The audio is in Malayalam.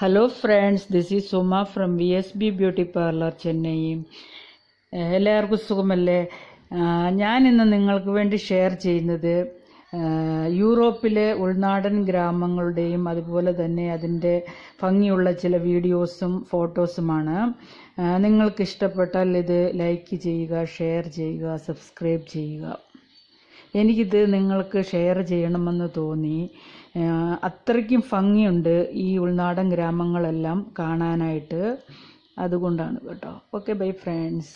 hello friends this is Suma from V S B beauty parlour Chennai എല്ലാവർക്കും സുഖമല്ലേ ഞാൻ ഇന്ന് നിങ്ങൾക്ക് വേണ്ടി ഷെയർ ചെയ്യുന്നത് യൂറോപ്പിലെ ഉൾനാടൻ ഗ്രാമങ്ങളുടെയും അതുപോലെ തന്നെ അതിൻ്റെ ഭംഗിയുള്ള ചില വീഡിയോസും ഫോട്ടോസുമാണ് നിങ്ങൾക്ക് ഇഷ്ടപ്പെട്ടാൽ ഇത് ലൈക്ക് ചെയ്യുക ഷെയർ ചെയ്യുക സബ്സ്ക്രൈബ് ചെയ്യുക എനിക്കിത് നിങ്ങൾക്ക് ഷെയർ ചെയ്യണമെന്ന് തോന്നി അത്രയ്ക്കും ഭംഗിയുണ്ട് ഈ ഉൾനാടൻ ഗ്രാമങ്ങളെല്ലാം കാണാനായിട്ട് അതുകൊണ്ടാണ് കേട്ടോ ഓക്കെ ബൈ ഫ്രണ്ട്സ്